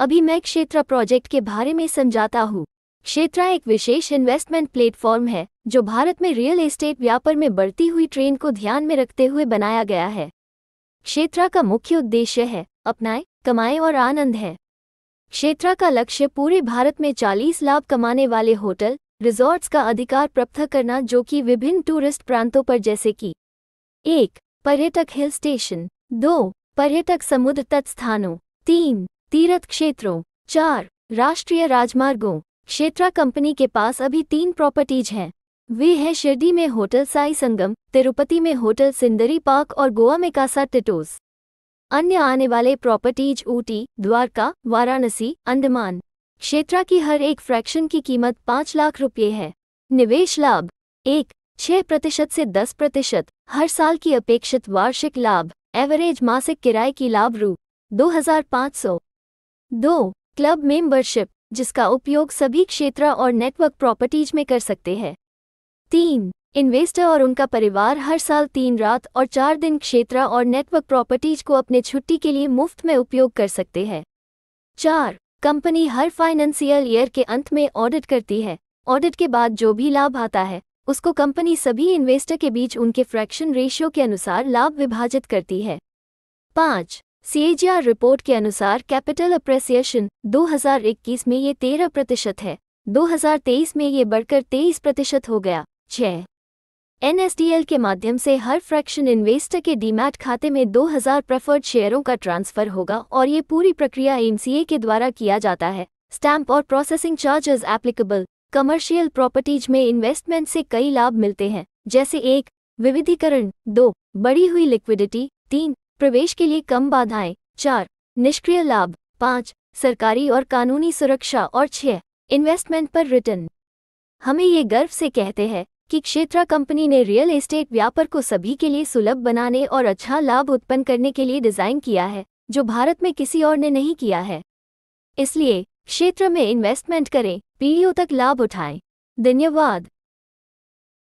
अभी मैं क्षेत्र प्रोजेक्ट के बारे में समझाता हूँ क्षेत्र एक विशेष इन्वेस्टमेंट प्लेटफॉर्म है जो भारत में रियल एस्टेट व्यापार में बढ़ती हुई ट्रेंड को ध्यान में रखते हुए बनाया गया है क्षेत्र का मुख्य उद्देश्य है अपनाए कमाए और आनंद है क्षेत्र का लक्ष्य पूरे भारत में 40 लाभ कमाने वाले होटल रिजॉर्ट्स का अधिकार प्राप्त करना जो कि विभिन्न टूरिस्ट प्रांतों पर जैसे कि एक पर्यटक हिल स्टेशन दो पर्यटक समुद्र तट स्थानों तीन तीर्थ क्षेत्रों चार राष्ट्रीय राजमार्गों क्षेत्रा कंपनी के पास अभी तीन प्रॉपर्टीज हैं वे हैं शिरडी में होटल साई संगम तिरुपति में होटल सिंदरी पार्क और गोवा में कासा टिटोस अन्य आने वाले प्रॉपर्टीज ऊटी द्वारका वाराणसी अंडमान क्षेत्रा की हर एक फ्रैक्शन की कीमत पाँच लाख रुपये है निवेश लाभ एक छह प्रतिशत से दस प्रतिशत हर साल की अपेक्षित वार्षिक लाभ एवरेज मासिक किराए की लाभ रू दो हजार पाँच सौ दो क्लब मेंबरशिप जिसका उपयोग सभी क्षेत्र और नेटवर्क प्रॉपर्टीज में कर सकते हैं तीन इन्वेस्टर और उनका परिवार हर साल तीन रात और चार दिन क्षेत्र और नेटवर्क प्रॉपर्टीज को अपने छुट्टी के लिए मुफ्त में उपयोग कर सकते हैं चार कंपनी हर फाइनेंशियल ईयर के अंत में ऑडिट करती है ऑडिट के बाद जो भी लाभ आता है उसको कंपनी सभी इन्वेस्टर के बीच उनके फ्रैक्शन रेशियो के अनुसार लाभ विभाजित करती है पाँच सीएजीआर रिपोर्ट के अनुसार कैपिटल अप्रेसिएशन 2021 में ये 13 प्रतिशत है 2023 में ये बढ़कर 23 प्रतिशत हो गया छः एनएसडीएल के माध्यम से हर फ्रैक्शन इन्वेस्टर के डीमैट खाते में 2000 प्रेफर्ड शेयरों का ट्रांसफर होगा और ये पूरी प्रक्रिया एम के द्वारा किया जाता है स्टैंप और processing charges applicable commercial properties में इन्वेस्टमेंट से कई लाभ मिलते हैं जैसे एक विविधीकरण दो बढ़ी हुई लिक्विडिटी तीन प्रवेश के लिए कम बाधाएं चार निष्क्रिय लाभ पाँच सरकारी और कानूनी सुरक्षा और छह इन्वेस्टमेंट पर रिटर्न हमें ये गर्व से कहते हैं कि क्षेत्रा कंपनी ने रियल एस्टेट व्यापार को सभी के लिए सुलभ बनाने और अच्छा लाभ उत्पन्न करने के लिए डिज़ाइन किया है जो भारत में किसी और ने नहीं किया है इसलिए क्षेत्र में इन्वेस्टमेंट करें पीढ़ियों तक लाभ उठाएं धन्यवाद